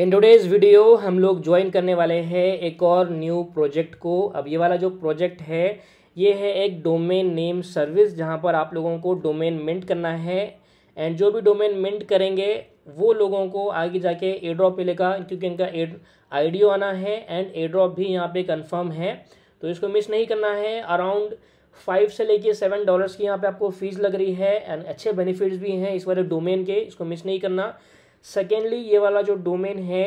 in today's video हम लोग join करने वाले हैं एक और न्यू प्रोजेक्ट को अब ये वाला जो प्रोजेक्ट है ये है एक डोमेन नेम सर्विस जहाँ पर आप लोगों को डोमेन मिंट करना है एंड जो भी डोमेन मिंट करेंगे वो लोगों को आगे जाके ए ड्रॉप मिलेगा क्योंकि इनका आई आना है एंड ए ड्रॉप भी यहाँ पे कन्फर्म है तो इसको मिस नहीं करना है अराउंड फाइव से लेके सेवन डॉलर्स की यहाँ पे आपको फीस लग रही है एंड अच्छे बेनिफिट्स भी हैं इस वाले डोमेन के इसको मिस नहीं करना सेकेंडली ये वाला जो डोमेन है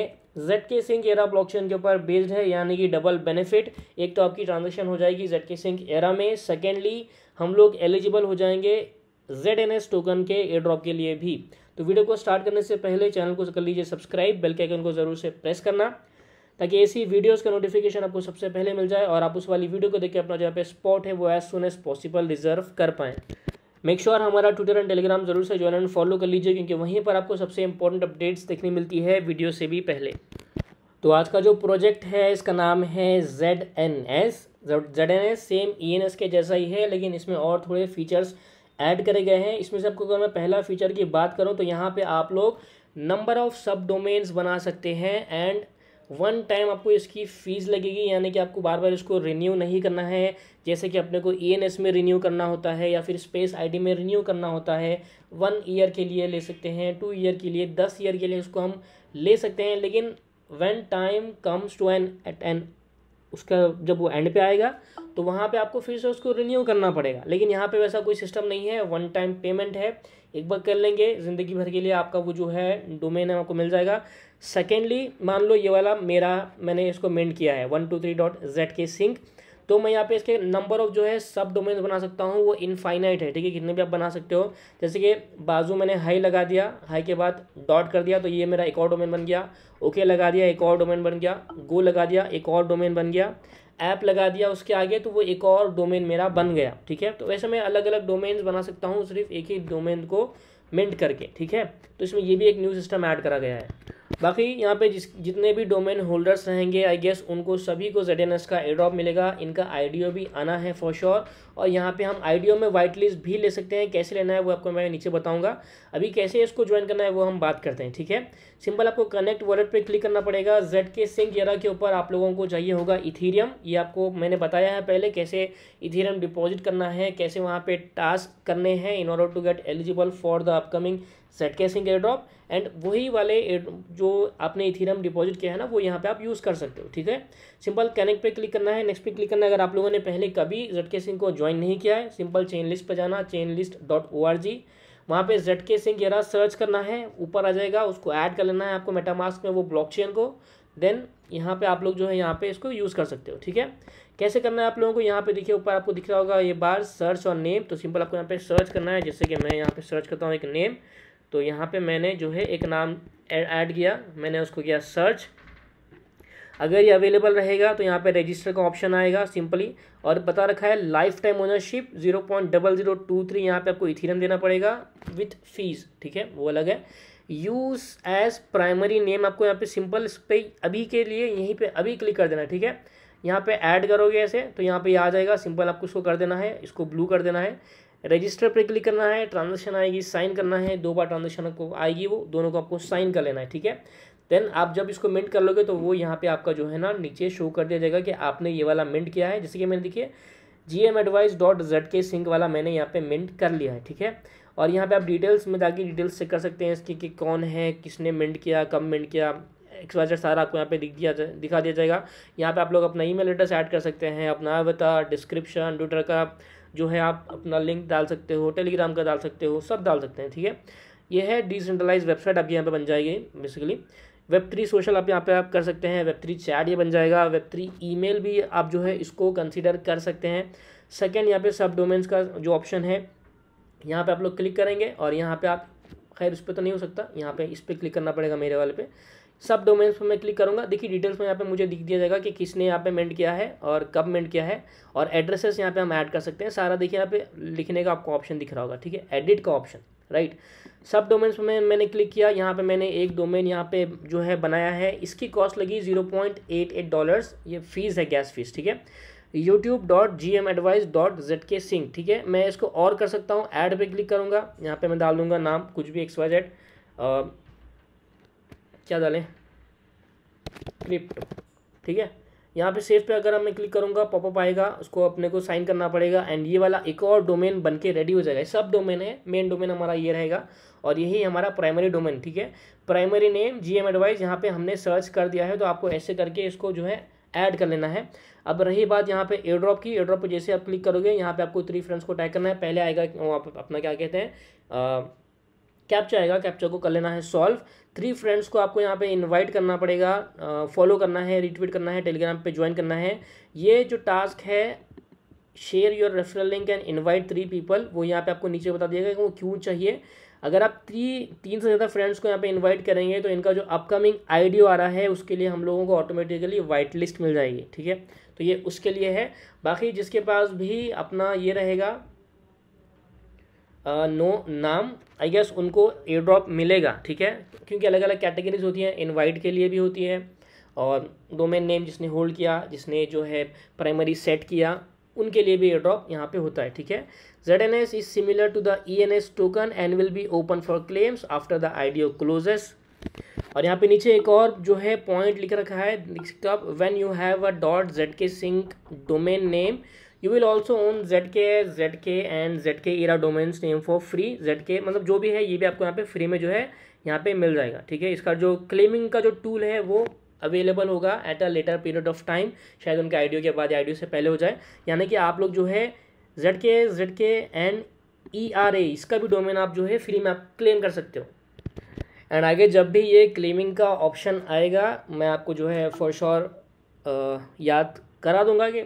Z K sink era blockchain के ऊपर बेस्ड है यानी कि डबल बेनिफिट एक तो आपकी ट्रांजेक्शन हो जाएगी जेड के सिंक एरा में सेकेंडली हम लोग एलिजिबल हो जाएंगे जेड एन एस टोकन के एयर ड्रॉप के लिए भी तो वीडियो को स्टार्ट करने से पहले चैनल को कर लीजिए सब्सक्राइब बेल के आइकन को ज़रूर से प्रेस करना ताकि ऐसी वीडियोस का नोटिफिकेशन आपको सबसे पहले मिल जाए और आप उस वाली वीडियो को देखकर अपना जहाँ पे स्पॉट है वो as soon as possible reserve कर पाएँ मेक श्योर हमारा ट्विटर एंड टेलीग्राम जरूर से ज्वाइन एंड फॉलो कर लीजिए क्योंकि वहीं पर आपको सबसे इंपॉर्टेंट अपडेट्स देखने मिलती है वीडियो से भी पहले तो आज का जो प्रोजेक्ट है इसका नाम है Z N S Z N S same E N S के जैसा ही है लेकिन इसमें और थोड़े फीचर्स ऐड करे गए हैं इसमें से आपको अगर मैं पहला फीचर की बात करूँ तो यहाँ पर आप लोग नंबर ऑफ सब डोमेन्स बना सकते हैं एंड वन टाइम आपको इसकी फ़ीस लगेगी यानी कि आपको बार बार इसको रिन्यू नहीं करना है जैसे कि अपने को ई e में रिन्यू करना होता है या फिर स्पेस आईडी में रिन्यू करना होता है वन ईयर के लिए ले सकते हैं टू ईयर के लिए दस ईयर के लिए इसको हम ले सकते हैं लेकिन one time comes to N eight N उसका जब वो एंड पे आएगा तो वहाँ पे आपको फिर से उसको रिन्यू करना पड़ेगा लेकिन यहाँ पे वैसा कोई सिस्टम नहीं है वन टाइम पेमेंट है एक बार कर लेंगे ज़िंदगी भर के लिए आपका वो जो है डोमेन है आपको मिल जाएगा सेकेंडली मान लो ये वाला मेरा मैंने इसको मेंट किया है one two three dot Z K sync तो मैं यहाँ पे इसके नंबर ऑफ जो है सब डोमेन्स बना सकता हूँ वो इनफाइनाइट है ठीक है कितने भी आप बना सकते हो जैसे कि बाजू मैंने हाई लगा दिया हाई के बाद डॉट कर दिया तो ये मेरा एक और डोमेन बन गया ओके लगा दिया एक और डोमेन बन गया गो लगा दिया एक और डोमेन बन गया ऐप लगा दिया उसके आगे तो वो एक और डोमेन मेरा बन गया ठीक है तो वैसे मैं अलग अलग डोमेन्स बना सकता हूँ सिर्फ एक ही डोमेन को मिंट करके ठीक है तो इसमें ये भी एक न्यू सिस्टम ऐड करा गया है बाकी यहाँ पे जिस जितने भी डोमेन होल्डर्स रहेंगे आई गेस उनको सभी को जेड का एड्रॉप मिलेगा इनका आईडियो भी आना है फॉर श्योर और यहाँ पे हम आईडियो में वाइट लिस्ट भी ले सकते हैं कैसे लेना है वो आपको मैं नीचे बताऊंगा अभी कैसे इसको ज्वाइन करना है वो हम बात करते हैं ठीक है सिंपल आपको कनेक्ट वॉलेट पर क्लिक करना पड़ेगा जेड के सिंक यरा के ऊपर आप लोगों को चाहिए होगा इथीरियम ये आपको मैंने बताया है पहले कैसे इथीरियम डिपॉजिट करना है कैसे वहाँ पर टास्क करने हैं in order to get eligible for the upcoming set caching airdrop and वही वाले जो आपने इथीरम डिपॉजिट किया है ना वो यहाँ पे आप यूज़ कर सकते हो ठीक है सिंपल कनेक्ट पे क्लिक करना है नेक्स्ट पे क्लिक करना है अगर आप लोगों ने पहले कभी जेड के सिंह को ज्वाइन नहीं किया है सिंपल चेन लिस्ट पर जाना chain list dot O R G वहाँ पर जेड के सिंह यहाँ सर्च करना है ऊपर आ जाएगा उसको ऐड कर लेना है आपको मेटामास्क में वो ब्लॉक चेन को देन यहाँ पे आप लोग जो है यहाँ पे इसको यूज़ कर सकते हो ठीक है कैसे करना है आप लोगों को यहाँ पे देखिए ऊपर आपको दिख रहा होगा ये बार सर्च और नेम तो सिंपल आपको यहाँ पे सर्च करना है जैसे कि मैं यहाँ पे सर्च करता हूँ एक नेम तो यहाँ पे मैंने जो है एक नाम ऐड किया मैंने उसको किया सर्च अगर ये अवेलेबल रहेगा तो यहाँ पे रजिस्टर का ऑप्शन आएगा सिंपली और बता रखा है lifetime ownership zero point double zero two three यहाँ पर आपको इथिरम देना पड़ेगा विथ फीस ठीक है वो अलग है यूज एज प्राइमरी नेम आपको यहाँ पे सिंपल इस पर अभी के लिए यहीं पे अभी क्लिक कर देना ठीक है यहाँ पे ऐड करोगे ऐसे तो यहाँ पे आ जाएगा सिंपल आपको इसको कर देना है इसको ब्लू कर देना है रजिस्टर पर क्लिक करना है ट्रांजेक्शन आएगी साइन करना है दो बार ट्रांजेक्शन को आएगी वो दोनों को आपको साइन कर लेना है ठीक है देन आप जब इसको मिंट कर लोगे तो वो यहाँ पे आपका जो है ना नीचे शो कर दिया जाएगा कि आपने ये वाला मिंट किया है जैसे कि मैंने देखिए G M advice dot Z K sync वाला मैंने यहाँ पे मिंट कर लिया है ठीक है और यहाँ पे आप डिटेल्स में जाके डिटेल्स चेक कर सकते हैं इसकी कि कौन है किसने मिंट किया कब मिंट किया एक्स वाइजेड सारा आपको यहाँ पे दिख दिया दिखा दिया जाएगा यहाँ पे आप लोग अपना ईमेल एड्रेस ऐड कर सकते हैं अपना अवतार डिस्क्रिप्शन ट्विटर का जो है आप अपना लिंक डाल सकते हो टेलीग्राम का डाल सकते हो सब डाल सकते हैं ठीक है ये है डिसेंट्रलाइज वेबसाइट आपकी यहाँ पर बन जाएगी बेसिकली वेब थ्री सोशल आप यहाँ पे आप कर सकते हैं वेब थ्री चैट ये बन जाएगा वेब थ्री ईमेल भी आप जो है इसको कंसिडर कर सकते हैं सेकेंड यहाँ पे सब डोमेन्स का जो ऑप्शन है यहाँ पे आप लोग क्लिक करेंगे और यहाँ पे आप खैर उस पर तो नहीं हो सकता यहाँ पे इस पर क्लिक करना पड़ेगा मेरे वाले पे सब डोमेन्स पर मैं क्लिक करूँगा देखिए डिटेल्स में यहाँ पे मुझे दिख दिया जाएगा कि किसने यहाँ पे मेंट किया है और कब मेंट किया है और एड्रेसेस यहाँ पे हम ऐड कर सकते हैं सारा देखिए यहाँ पे लिखने का आपको ऑप्शन दिख रहा होगा ठीक है एडिट का ऑप्शन राइट सब डोमेन्स पर मैं मैंने क्लिक किया यहाँ पे मैंने एक डोमेन यहाँ पे जो है बनाया है इसकी कॉस्ट लगी zero point eight eight dollars ये फीस है गैस फीस ठीक है YouTube dot G M advice dot Z K sync ठीक है मैं इसको और कर सकता हूँ ऐड पे क्लिक करूँगा यहाँ पे मैं डाल दूँगा नाम कुछ भी एक्स वाई जेड क्या डालें क्रिप्टो ठीक है यहाँ पे सेफ पे अगर मैं क्लिक करूँगा पॉपअप आएगा उसको अपने को साइन करना पड़ेगा एंड ये वाला एक और डोमेन बन के रेडी हो जाएगा सब डोमेन है मेन डोमेन हमारा ये रहेगा और यही हमारा प्राइमरी डोमेन ठीक है primary name G M advice यहाँ पर हमने सर्च कर दिया है तो आपको ऐसे करके इसको जो है ऐड कर लेना है अब रही बात यहाँ पे एयर ड्रॉप की एयर ड्रॉप पर जैसे आप क्लिक करोगे यहाँ पे आपको थ्री फ्रेंड्स को टैग करना है पहले आएगा आप अपना क्या कहते हैं कैप्चा आएगा कैप्चा को कर लेना है सॉल्व थ्री फ्रेंड्स को आपको यहाँ पे इनवाइट करना पड़ेगा फॉलो करना है रिट्वीट करना है टेलीग्राम पे ज्वाइन करना है ये जो टास्क है share your referral link and invite three people वो यहाँ पे आपको नीचे बता दिया गया कि वो क्यों चाहिए अगर आप थ्री तीन से ज़्यादा फ्रेंड्स को यहाँ पे इनवाइट करेंगे तो इनका जो अपकमिंग आई आ रहा है उसके लिए हम लोगों को ऑटोमेटिकली वाइट लिस्ट मिल जाएगी ठीक है तो ये उसके लिए है बाकी जिसके पास भी अपना ये रहेगा नो नाम आई गेस उनको एयर ड्रॉप मिलेगा ठीक है क्योंकि अलग अलग कैटेगरीज होती हैं इनवाइट के लिए भी होती है और डोमेन नेम जिसने होल्ड किया जिसने जो है प्राइमरी सेट किया उनके लिए भी एयर ड्रॉप यहाँ पे होता है ठीक है Z N S is similar to the E N S token and will be open for claims after the O closes और यहाँ पे नीचे एक और जो है पॉइंट लिख रखा है कब when you have a dot Z K sync domain name you will also own Z K Z K and Z K era domains name for free Z K मतलब जो भी है ये भी आपको यहाँ पे फ्री में जो है यहाँ पे मिल जाएगा ठीक है इसका जो क्लेमिंग का जो टूल है वो अवेलेबल होगा at a later period of time शायद उनके आईडियो के बाद आईडियो से पहले हो जाए यानी कि आप लोग जो है Z K Z K and E R A इसका भी डोमेन आप जो है फ्री में आप क्लेम कर सकते हो एंड आगे जब भी ये क्लेमिंग का ऑप्शन आएगा मैं आपको जो है फॉर श्योर याद करा दूंगा कि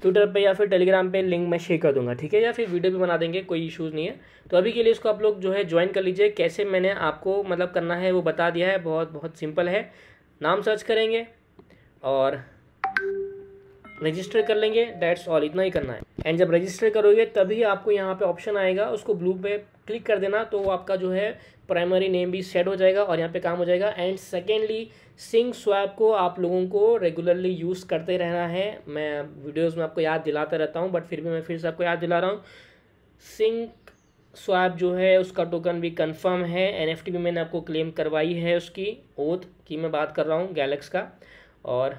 ट्विटर पे या फिर टेलीग्राम पे लिंक मैं शेयर कर दूंगा ठीक है या फिर वीडियो भी बना देंगे कोई इशूज़ नहीं है तो अभी के लिए इसको आप लोग जो है ज्वाइन कर लीजिए कैसे मैंने आपको मतलब करना है वो बता दिया है बहुत बहुत सिंपल है नाम सर्च करेंगे और रजिस्टर कर लेंगे डेट्स ऑल इतना ही करना है एंड जब रजिस्टर करोगे तभी आपको यहाँ पे ऑप्शन आएगा उसको ब्लू पे क्लिक कर देना तो आपका जो है प्राइमरी नेम भी सेट हो जाएगा और यहाँ पे काम हो जाएगा एंड सेकेंडली सिंग स्वैप को आप लोगों को रेगुलरली यूज़ करते रहना है मैं वीडियोज़ में आपको याद दिलाता रहता हूँ बट फिर भी मैं फिर से आपको याद दिला रहा हूँ सिंक स्वैप जो है उसका टोकन भी कन्फर्म है टी भी मैंने आपको क्लेम करवाई है उसकी ओथ की मैं बात कर रहा हूँ गैलेक्स का और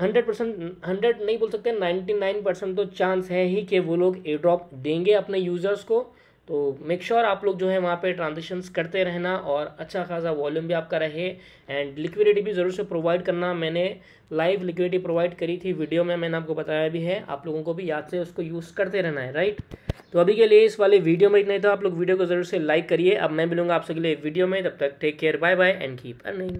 हंड्रेड परसेंट हंड्रेड नहीं बोल सकते नाइन्टी नाइन परसेंट तो चांस है ही कि वो लोग ए ड्रॉप देंगे अपने यूज़र्स को तो मेक श्योर sure आप लोग जो है वहाँ पे ट्रांजेक्शन्स करते रहना और अच्छा खासा वॉल्यूम भी आपका रहे एंड लिक्विडिटी भी ज़रूर से प्रोवाइड करना मैंने लाइव लिक्विडिटी प्रोवाइड करी थी वीडियो में मैंने आपको बताया भी है आप लोगों को भी याद से उसको यूज़ करते रहना है राइट तो अभी के लिए इस वाले वीडियो में इतना ही था आप लोग वीडियो को ज़रूर से लाइक करिए अब मैं मिलूंगा आप सबके लिए वीडियो में तब तक take care bye bye and keep earning